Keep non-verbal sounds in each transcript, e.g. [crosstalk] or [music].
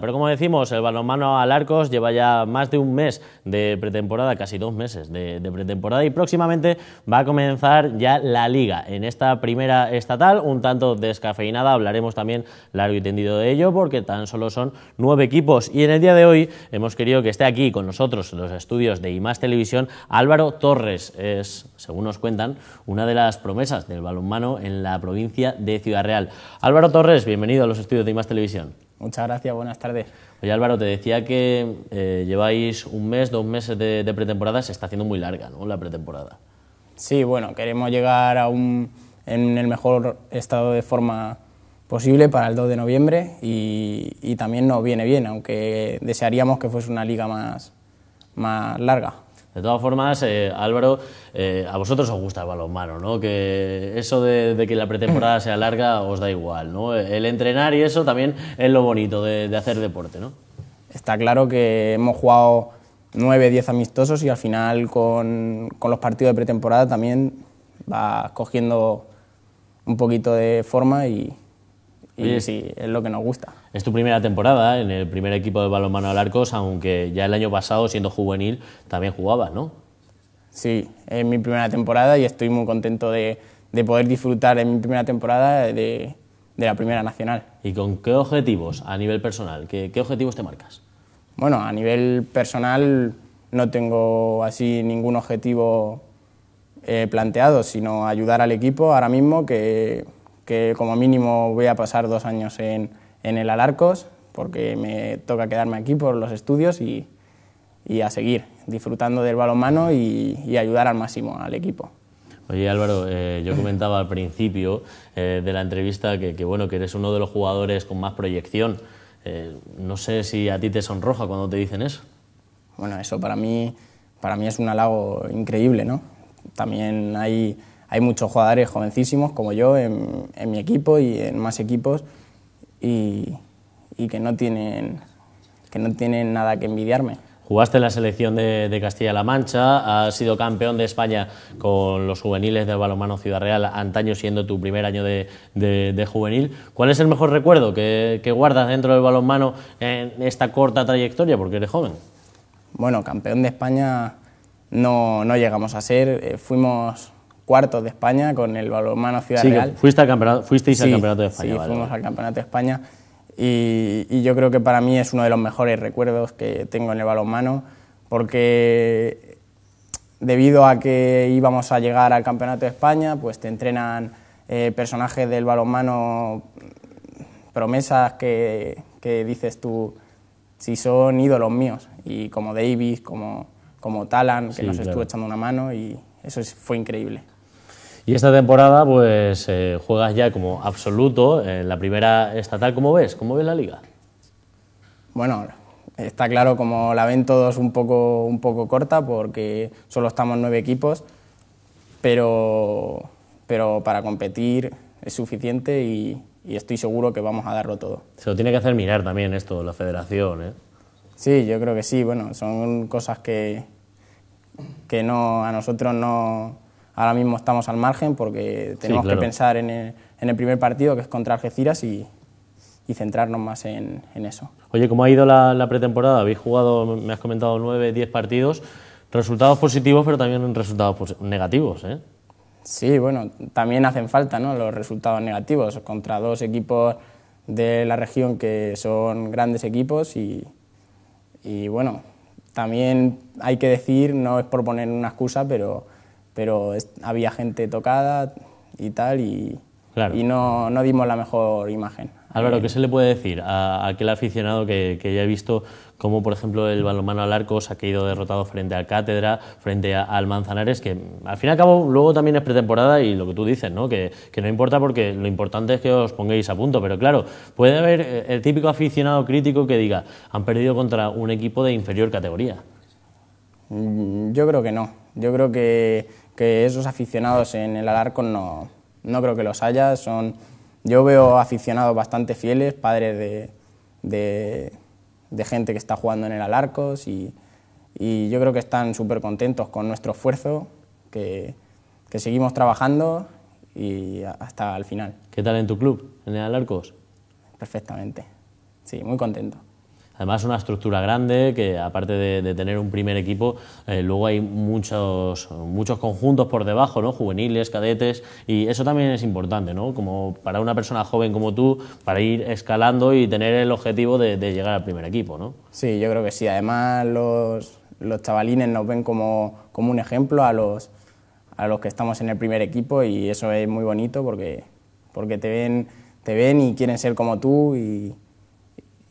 Pero como decimos, el balonmano al Arcos lleva ya más de un mes de pretemporada, casi dos meses de, pretemporada y próximamente va a comenzar ya la liga. En esta primera estatal, un tanto descafeinada, hablaremos también largo y tendido de ello porque tan solo son nueve equipos y en el día de hoy hemos querido que esté aquí con nosotros en los estudios de IMAS Televisión Álvaro Torres. Es, según nos cuentan, una de las promesas del balonmano en la provincia de Ciudad Real. Álvaro Torres, bienvenido a los estudios de IMAS Televisión. Muchas gracias, buenas tardes. Oye Álvaro, te decía que eh, lleváis un mes, dos meses de, pretemporada, se está haciendo muy larga ¿no? la pretemporada. Sí, bueno, queremos llegar a un, en el mejor estado de forma posible para el 2 de noviembre y, también nos viene bien, aunque desearíamos que fuese una liga más, más larga. De todas formas, eh, Álvaro, eh, a vosotros os gusta el balonmano, ¿no? Que eso de, que la pretemporada sea larga os da igual, ¿no? El entrenar y eso también es lo bonito de, hacer deporte, ¿no? Está claro que hemos jugado 9, 10 amistosos y al final con, los partidos de pretemporada también va cogiendo un poquito de forma y, sí, es lo que nos gusta. Es tu primera temporada en el primer equipo de balonmano al arcos, aunque ya el año pasado, siendo juvenil, también jugabas, ¿no? Sí, es mi primera temporada y estoy muy contento de, poder disfrutar en mi primera temporada de, la Primera Nacional. ¿Y con qué objetivos a nivel personal? ¿Qué, objetivos te marcas? Bueno, a nivel personal no tengo así ningún objetivo eh, planteado, sino ayudar al equipo ahora mismo que que como mínimo voy a pasar dos años en, en el Alarcos, porque me toca quedarme aquí por los estudios y, y a seguir disfrutando del balonmano y, ayudar al máximo al equipo. Oye Álvaro, eh, yo comentaba al principio eh, de la entrevista que, bueno que eres uno de los jugadores con más proyección. Eh, no sé si a ti te sonroja cuando te dicen eso. Bueno, eso para mí, para mí es un halago increíble, ¿no? También hay hay muchos jugadores jovencísimos como yo en, mi equipo y en más equipos y, que, no tienen, que no tienen nada que envidiarme. Jugaste en la selección de, Castilla-La Mancha, has sido campeón de España con los juveniles del balonmano Ciudad Real, antaño siendo tu primer año de, juvenil. ¿Cuál es el mejor recuerdo que, guardas dentro del balonmano en esta corta trayectoria, porque eres joven? Bueno, campeón de España no, llegamos a ser, eh, fuimos cuartos de España con el balonmano Ciudad sí, Fuiste al campeonato, fuisteis al campeonato de España. Sí, fuimos al campeonato de España y, yo creo que para mí es uno de los mejores recuerdos que tengo en el balonmano porque debido a que íbamos a llegar al campeonato de España, pues te entrenan eh, personajes del balonmano, promesas que, que dices tú si son ídolos míos y como Davis, como como Talan, que nos estuvo echando una mano y, eso fue increíble. Y esta temporada, pues eh, juegas ya como absoluto en la primera estatal. ¿Cómo ves? ¿Cómo ves la liga? Bueno, está claro, como la ven todos un poco, un poco corta, porque solo estamos nueve equipos, pero, pero para competir es suficiente y, estoy seguro que vamos a darlo todo. Se lo tiene que hacer mirar también esto, la federación. ¿eh? Sí, yo creo que sí. Bueno, son cosas que, que no, a nosotros no, ahora mismo estamos al margen porque tenemos que pensar en el, en el, primer partido que es contra Algeciras y, centrarnos más en, eso. Oye, ¿cómo ha ido la, pretemporada? Habéis jugado, me has comentado, nueve diez partidos, resultados positivos pero también resultados negativos, ¿eh? Sí, bueno, también hacen falta ¿no? los resultados negativos contra dos equipos de la región que son grandes equipos y, y bueno, también hay que decir, no es por poner una excusa, pero, pero había gente tocada y tal, y, no, no dimos la mejor imagen. Álvaro, ¿qué se le puede decir a, aquel aficionado que, ya ha visto cómo, por ejemplo, el balonmano al ha quedado derrotado frente a Cátedra, frente a, al Manzanares, que al fin y al cabo luego también es pretemporada y lo que tú dices, ¿no? Que, no importa porque lo importante es que os pongáis a punto, pero claro, puede haber eh, el típico aficionado crítico que diga, han perdido contra un equipo de inferior categoría. Mm, yo creo que no, yo creo que, esos aficionados en el Alarcón no, no creo que los haya, son yo veo aficionados bastante fieles, padres de, de, gente que está jugando en el Alarcos y, yo creo que están súper contentos con nuestro esfuerzo, que, que, seguimos trabajando y hasta el final. ¿Qué tal en tu club, en el Alarcos? Perfectamente, sí, muy contento. Además, una estructura grande que, aparte de, tener un primer equipo, eh, luego hay muchos, muchos conjuntos por debajo, ¿no? juveniles, cadetes, y eso también es importante, ¿no? como para una persona joven como tú, para ir escalando y tener el objetivo de, llegar al primer equipo. ¿no? Sí, yo creo que sí. Además, los, los chavalines nos ven como, como un ejemplo a los, a los que estamos en el primer equipo y eso es muy bonito porque, porque te, ven, te ven y quieren ser como tú y,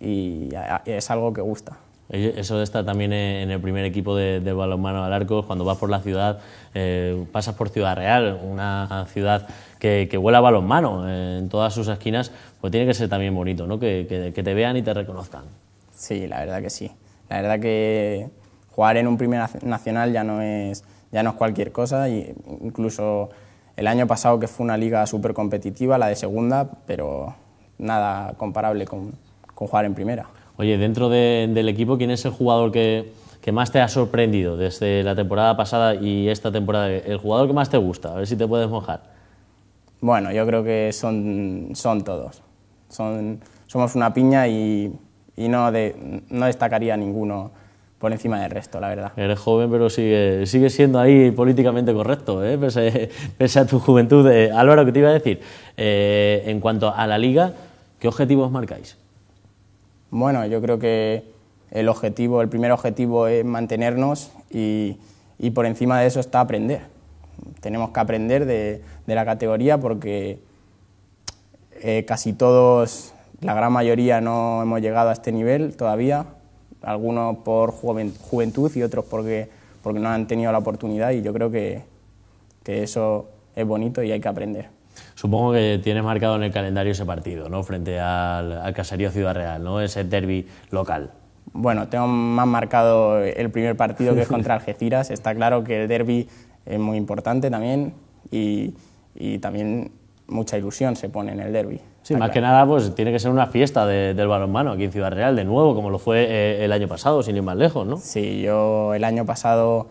y es algo que gusta. Eso de estar también en el primer equipo de, balonmano al arco, cuando vas por la ciudad, eh, pasas por Ciudad Real, una ciudad que, que a balonmano eh, en todas sus esquinas, pues tiene que ser también bonito, ¿no? Que, te vean y te reconozcan. Sí, la verdad que sí. La verdad que jugar en un primer nacional ya no es, ya no es cualquier cosa, y incluso el año pasado que fue una liga súper competitiva, la de segunda, pero nada comparable con, con jugar en primera. Oye, dentro del equipo, ¿quién es el jugador que, más te ha sorprendido desde la temporada pasada y esta temporada? ¿El jugador que más te gusta? A ver si te puedes mojar. Bueno, yo creo que son, todos. somos una piña y, no, no destacaría ninguno por encima del resto, la verdad. Eres joven, pero sigue, siendo ahí políticamente correcto, ¿eh? pese, a tu juventud. Eh, Álvaro, ¿qué te iba a decir? Eh, en cuanto a la liga, ¿qué objetivos marcáis? Bueno, yo creo que el objetivo, el primer objetivo es mantenernos y, por encima de eso está aprender. Tenemos que aprender de, la categoría porque eh, casi todos, la gran mayoría no hemos llegado a este nivel todavía, algunos por juventud y otros porque, no han tenido la oportunidad y yo creo que eso es bonito y hay que aprender. Supongo que tienes marcado en el calendario ese partido, ¿no? Frente al, Caserío Ciudad Real, ¿no? Ese derby local. Bueno, tengo más marcado el primer partido que es contra [laughs] Algeciras. Está claro que el derby es muy importante también y, también mucha ilusión se pone en el derby. Sí, más que nada, pues tiene que ser una fiesta del balonmano aquí en Ciudad Real, de nuevo, como lo fue eh, el año pasado, sin ir más lejos, ¿no? Sí, yo el año pasado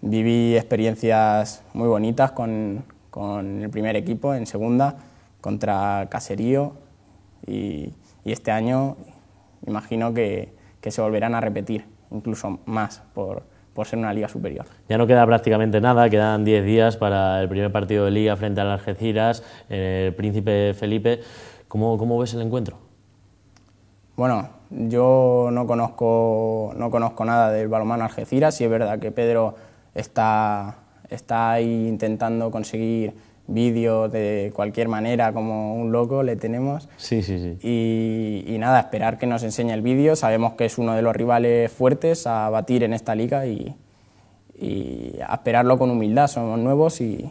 viví experiencias muy bonitas con, con el primer equipo en segunda contra Caserío y, este año imagino que, se volverán a repetir, incluso más, por, ser una liga superior. Ya no queda prácticamente nada, quedan 10 días para el primer partido de liga frente al Algeciras, el Príncipe Felipe. ¿Cómo, ¿Cómo, ves el encuentro? Bueno, yo no conozco, no conozco nada del balonmano Algeciras y es verdad que Pedro está está intentando conseguir vídeos de cualquier manera, como un loco le tenemos. Sí, sí, sí. Y, nada, esperar que nos enseñe el vídeo. Sabemos que es uno de los rivales fuertes a batir en esta liga y, a esperarlo con humildad. Somos nuevos y,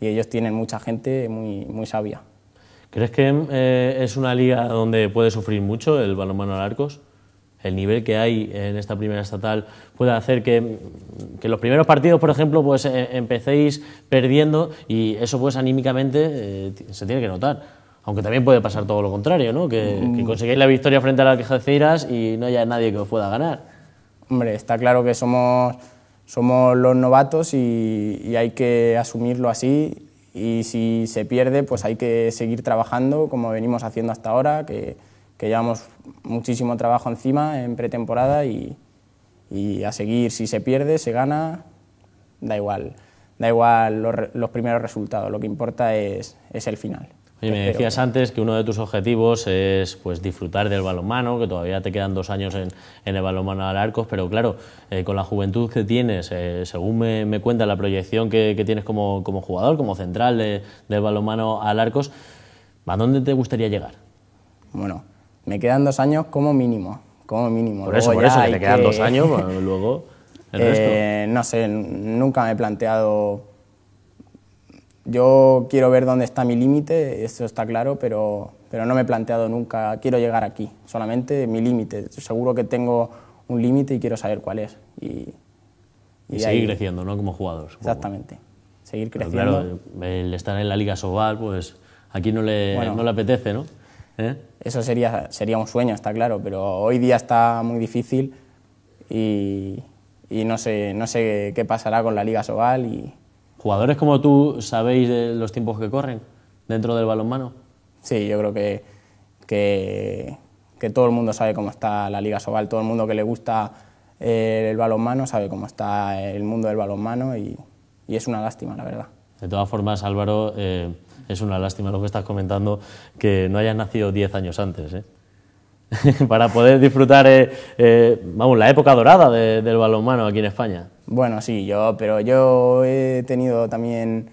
ellos tienen mucha gente muy, sabia. ¿Crees que eh, es una liga donde puede sufrir mucho el balonmano al arcos? el nivel que hay en esta primera estatal puede hacer que, los primeros partidos, por ejemplo, pues eh, empecéis perdiendo y eso pues anímicamente eh, se tiene que notar. Aunque también puede pasar todo lo contrario, ¿no? Que, mm. la victoria frente a las Ceiras y no haya nadie que os pueda ganar. Hombre, está claro que somos, somos los novatos y, y hay que asumirlo así y si se pierde, pues hay que seguir trabajando como venimos haciendo hasta ahora, que que llevamos muchísimo trabajo encima en pretemporada y, a seguir, si se pierde, se gana, da igual, da igual los, primeros resultados, lo que importa es, es el final. me decías antes que uno de tus objetivos es pues, disfrutar del balonmano, que todavía te quedan dos años en, en el balonmano al arcos, pero claro, eh, con la juventud que tienes, eh, según me, me, cuenta la proyección que, que tienes como, como, jugador, como central de, del balonmano al arcos, ¿a dónde te gustaría llegar? Bueno, me quedan dos años como mínimo, como mínimo. Por eso, por que te quedan dos años, luego eh, No sé, nunca me he planteado... Yo quiero ver dónde está mi límite, eso está claro, pero, pero no me he planteado nunca, quiero llegar aquí, solamente mi límite. Seguro que tengo un límite y quiero saber cuál es. Y, seguir creciendo, ¿no? Como jugador. Exactamente, seguir creciendo. Pero claro, el estar en la Liga Sobal, pues aquí no le, no le apetece, ¿no? ¿Eh? Eso sería, sería un sueño, está claro, pero hoy día está muy difícil y, no, sé, no sé qué pasará con la Liga Sobal. Y... ¿Jugadores como tú sabéis los tiempos que corren dentro del balonmano? Sí, yo creo que, que, todo el mundo sabe cómo está la Liga Sobal, todo el mundo que le gusta eh, el balonmano sabe cómo está el mundo del balonmano y es una lástima, la verdad. De todas formas, Álvaro, eh, es una lástima lo que estás comentando, que no hayas nacido 10 años antes. ¿eh? [laughs] para poder disfrutar, eh, vamos, la época dorada del balonmano aquí en España. Bueno, sí, yo, pero yo he tenido también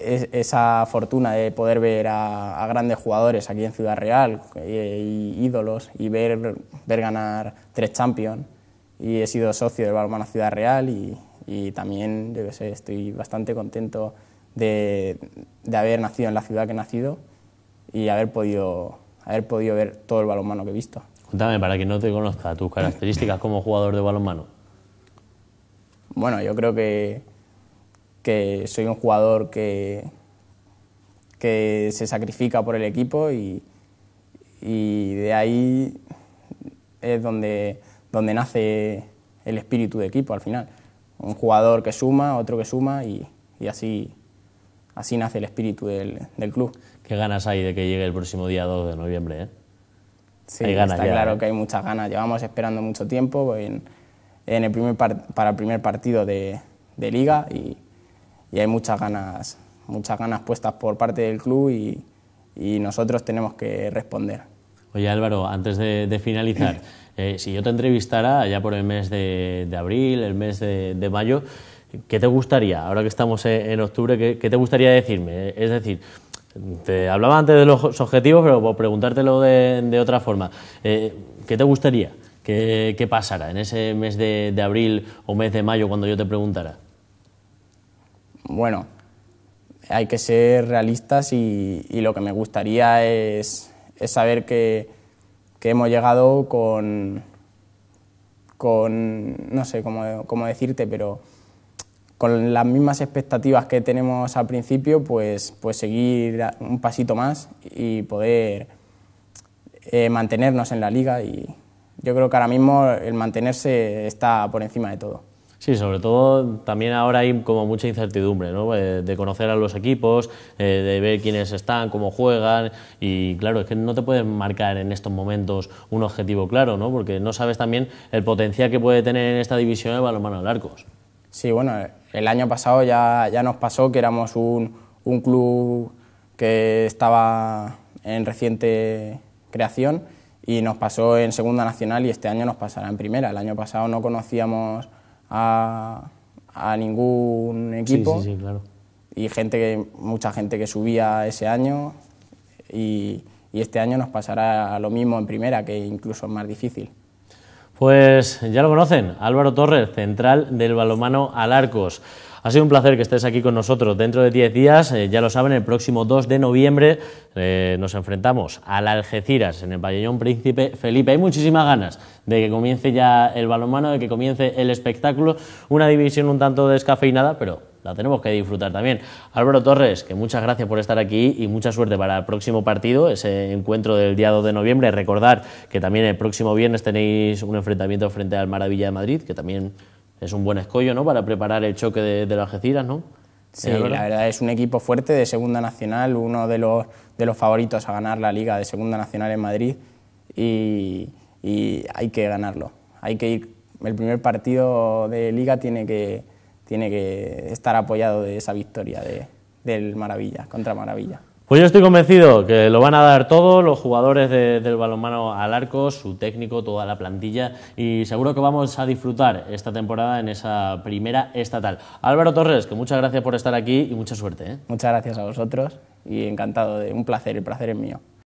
esa fortuna de poder ver a, grandes jugadores aquí en Ciudad Real, ídolos, y ver, ver ganar tres Champions. Y he sido socio del balonmano Ciudad Real y, y también, yo que estoy bastante contento de, haber nacido en la ciudad que he nacido y haber podido, haber podido ver todo el balonmano que he visto. Cuéntame, para que no te conozca, tus características como jugador de balonmano. Bueno, yo creo que, que soy un jugador que, que se sacrifica por el equipo y, y de ahí es donde, donde nace el espíritu de equipo al final un jugador que suma, otro que suma y, así, así nace el espíritu del, club. ¿Qué ganas hay de que llegue el próximo día 2 de noviembre? ¿eh? Sí, está claro ¿eh? que hay muchas ganas. Llevamos esperando mucho tiempo en, el primer para el primer partido de, liga y, hay muchas ganas, muchas ganas puestas por parte del club y, y nosotros tenemos que responder. Oye Álvaro, antes de, finalizar, [clears throat] eh, si yo te entrevistara allá por el mes de, abril, el mes de, mayo, ¿qué te gustaría, ahora que estamos en, octubre, ¿qué, te gustaría decirme? Es decir, te hablaba antes de los objetivos, pero por preguntártelo de, otra forma, eh, ¿qué te gustaría ¿Qué pasará pasara en ese mes de abril o mes de mayo cuando yo te preguntara? Bueno, hay que ser realistas y, lo que me gustaría es es saber que, hemos llegado con, con no sé cómo, decirte, pero con las mismas expectativas que tenemos al principio, pues, pues seguir un pasito más y poder eh, mantenernos en la liga. Y yo creo que ahora mismo el mantenerse está por encima de todo. Sí, sobre todo también ahora hay como mucha incertidumbre, eh, De conocer a los equipos, eh, de ver quiénes están, cómo juegan y claro, es que no te puedes marcar en estos momentos un objetivo claro, Porque no sabes también el potencial que puede tener en esta división de balonmano Arcos. Sí, bueno, el año pasado ya, ya nos pasó que éramos un, un club que estaba en reciente creación y nos pasó en Segunda Nacional y este año nos pasará en Primera. El año pasado no conocíamos a, ningún equipo. Y gente que, mucha gente que subía ese año y, y este año nos pasará lo mismo en primera, que incluso es más difícil. Pues ya lo conocen, Álvaro Torres, central del balomano Alarcos. Ha sido un placer que estés aquí con nosotros. Dentro de 10 días, eh, ya lo saben, el próximo 2 de noviembre eh, nos enfrentamos al Algeciras en el pabellón Príncipe Felipe. Hay muchísimas ganas de que comience ya el balonmano, de que comience el espectáculo. Una división un tanto descafeinada, pero la tenemos que disfrutar también. Álvaro Torres, que muchas gracias por estar aquí y mucha suerte para el próximo partido, ese encuentro del día 2 de noviembre. Recordar que también el próximo viernes tenéis un enfrentamiento frente al Maravilla de Madrid, que también es un buen escollo ¿no? para preparar el choque de, las Geciras, ¿no? Sí, la verdad es un equipo fuerte de Segunda Nacional, uno de los, de los favoritos a ganar la Liga de Segunda Nacional en Madrid y, hay que ganarlo. Hay que ir, el primer partido de Liga tiene que, tiene que estar apoyado de esa victoria del Maravilla, contra Maravilla. Pues yo estoy convencido que lo van a dar todos los jugadores del balonmano al arco, su técnico, toda la plantilla y seguro que vamos a disfrutar esta temporada en esa primera estatal. Álvaro Torres, que muchas gracias por estar aquí y mucha suerte. ¿eh? Muchas gracias a vosotros y encantado, de, un placer, el placer es mío.